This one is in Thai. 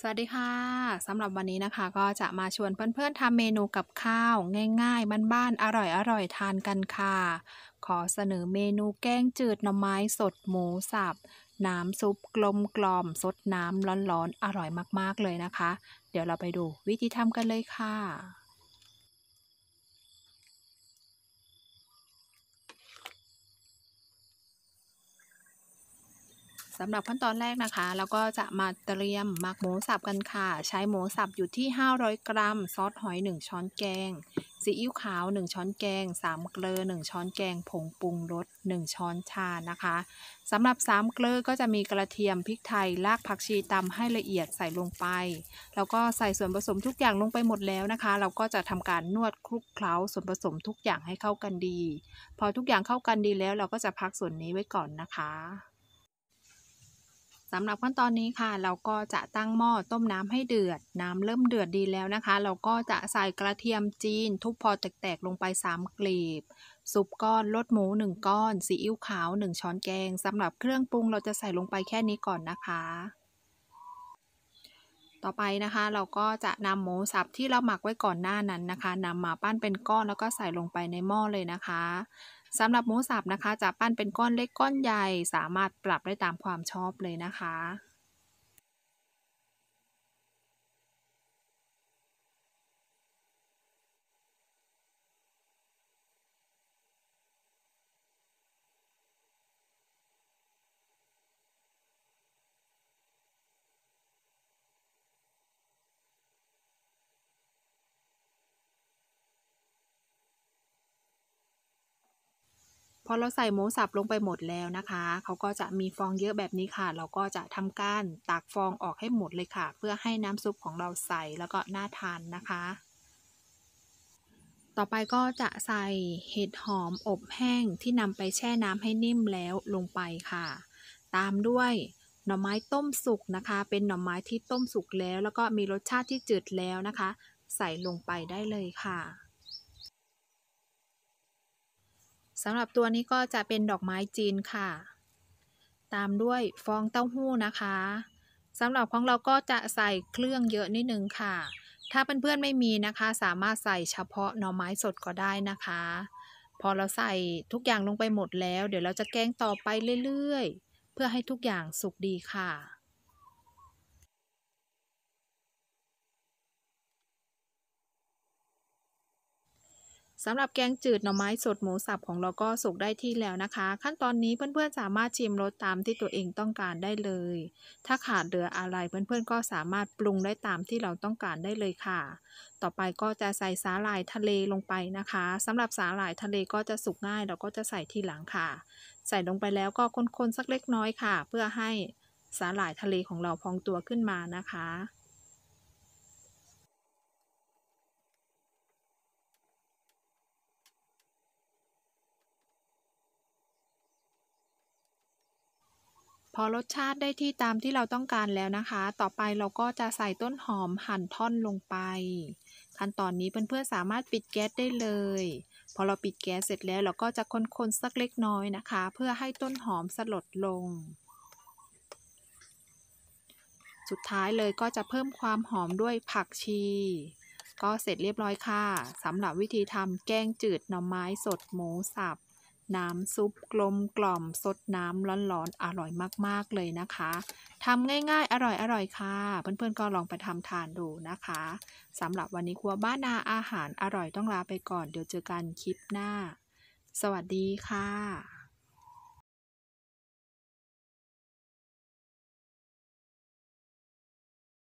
สวัสดีค่ะ สำหรับวันนี้นะคะ ก็จะมาชวนเพื่อนๆทำเมนูกับข้าวง่ายๆบ้านๆอร่อยๆ ทานกันค่ะ ขอเสนอเมนูแกงจืดหน่อไม้สด หมูสับ น้ำซุปกลมกลอม สดน้ำร้อนๆ อร่อยมากๆเลยนะคะ เดี๋ยวเราไปดู วิธีทำกันเลยค่ะสำหรับขั้นตอนแรกนะคะ เราก็จะมาเตรียมหมักหมูสับกันค่ะ ใช้หมูสับอยู่ที่ 500 กรัม ซอสหอย 1 ช้อนแกงซีอิ๊วขาว 1 ช้อนแกง3เกลือ1ช้อนแกงผงปรุงรส 1 ช้อนชานะคะสำหรับ3เกลือก็จะมีกระเทียมพริกไทยรากผักชีตำให้ละเอียดใส่ลงไปแล้วก็ใส่ส่วนผสมทุกอย่างลงไปหมดแล้วนะคะ เราก็จะทำการนวดคลุกเคล้าส่วนผสมทุกอย่างให้เข้ากันดี พอทุกอย่างเข้ากันดีแล้วเราก็จะพักส่วนนี้ไว้ก่อนนะคะสำหรับขั้นตอนนี้ค่ะ เราก็จะตั้งหม้อต้มน้ำให้เดือด น้ำเริ่มเดือดดีแล้วนะคะ เราก็จะใส่กระเทียมจีน ทุบพอแตกๆลงไป3กลีบ ซุปก้อน ลดหมู1ก้อน ซีอิ๊วขาว1ช้อนแกง สำหรับเครื่องปรุงเราจะใส่ลงไปแค่นี้ก่อนนะคะ ต่อไปนะคะ เราก็จะนำหมูสับที่เราหมักไว้ก่อนหน้านั้นนะคะ นำมาปั้นเป็นก้อน แล้วก็ใส่ลงไปในหม้อเลยนะคะสำหรับหมูสับนะคะ จะปั้นเป็นก้อนเล็กก้อนใหญ่ สามารถปรับได้ตามความชอบเลยนะคะพอเราใส่หมูสับลงไปหมดแล้วนะคะ เขาก็จะมีฟองเยอะแบบนี้ค่ะ เราก็จะทำการตักฟองออกให้หมดเลยค่ะ เพื่อให้น้ำซุปของเราใส่แล้วก็น่าทานนะคะ ต่อไปก็จะใส่เห็ดหอมอบแห้งที่นำไปแช่น้ำให้นิ่มแล้วลงไปค่ะ ตามด้วยหน่อไม้ต้มสุกนะคะ เป็นหน่อไม้ที่ต้มสุกแล้ว แล้วก็มีรสชาติที่จืดแล้วนะคะ ใส่ลงไปได้เลยค่ะสำหรับตัวนี้ก็จะเป็นดอกไม้จีนค่ะ ตามด้วย ฟอง เต้าหู้นะคะ สำหรับของเราก็จะใส่เครื่องเยอะนิดนึง ค่ะ ถ้าเพื่อนๆไม่มีนะคะ สามารถใส่เฉพาะหน่อไม้สดก็ได้นะคะ พอเราใส่ทุกอย่างลงไปหมดแล้ว เดี๋ยวเราจะแกงต่อไปเรื่อยๆ เพื่อให้ทุกอย่างสุกดีค่ะสำหรับแกงจืดหน่อไม้สดหมูสับของเราก็สุกได้ที่แล้วนะคะ ขั้นตอนนี้เพื่อนๆสามารถชิมรสตามที่ตัวเองต้องการได้เลย ถ้าขาดเหลืออะไรเพื่อนๆก็สามารถปรุงได้ตามที่เราต้องการได้เลยค่ะ ต่อไปก็จะใส่สาหร่ายทะเลลงไปนะคะสำหรับสาหร่ายทะเลก็จะสุกง่ายเราก็จะใส่ทีหลังค่ะ ใส่ลงไปแล้วก็คนๆสักเล็กน้อยค่ะ เพื่อให้สาหร่ายทะเลของเราพองตัวขึ้นมานะคะพอรสชาติได้ที่ตามที่เราต้องการแล้วนะคะ ต่อไปเราก็จะใส่ต้นหอมหั่นท่อนลงไป ขั้นตอนนี้เพื่อนๆสามารถปิดแก๊สได้เลย พอเราปิดแก๊สเสร็จแล้ว เราก็จะคนๆสักเล็กน้อยนะคะเพื่อให้ต้นหอมสลดลง สุดท้ายเลยก็จะเพิ่มความหอมด้วยผักชี ก็เสร็จเรียบร้อยค่ะสำหรับวิธีทำแกงจืดหน่อไม้สดหมูสับน้ำซุปกลมกล่อม สดน้ำร้อนๆ อร่อยมากๆเลยนะคะทำง่ายๆ อร่อยๆค่ะ เพื่อนๆก็ลองไปทำทานดูนะคะสำหรับวันนี้ครัวบ้านนาอาหารอร่อยต้องลาไปก่อน เดี๋ยวเจอกันคลิปหน้า สวัสดีค่ะ